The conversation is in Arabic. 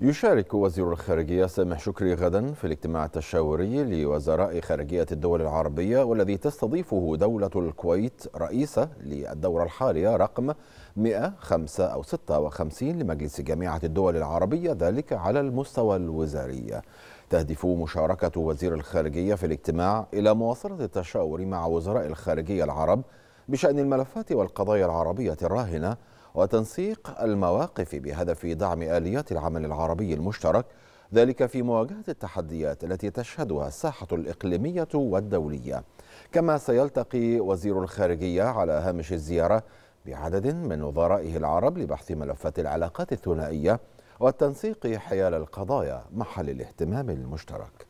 يشارك وزير الخارجية سامح شكري غدا في الاجتماع التشاوري لوزراء خارجية الدول العربية والذي تستضيفه دولة الكويت رئيسة للدورة الحالية رقم 156 لمجلس جامعة الدول العربية ذلك على المستوى الوزاري تهدف مشاركة وزير الخارجية في الاجتماع إلى مواصلة التشاور مع وزراء الخارجية العرب بشأن الملفات والقضايا العربية الراهنة وتنسيق المواقف بهدف دعم آليات العمل العربي المشترك ذلك في مواجهة التحديات التي تشهدها الساحة الإقليمية والدولية كما سيلتقي وزير الخارجية على هامش الزيارة بعدد من وزرائه العرب لبحث ملفات العلاقات الثنائية والتنسيق حيال القضايا محل الاهتمام المشترك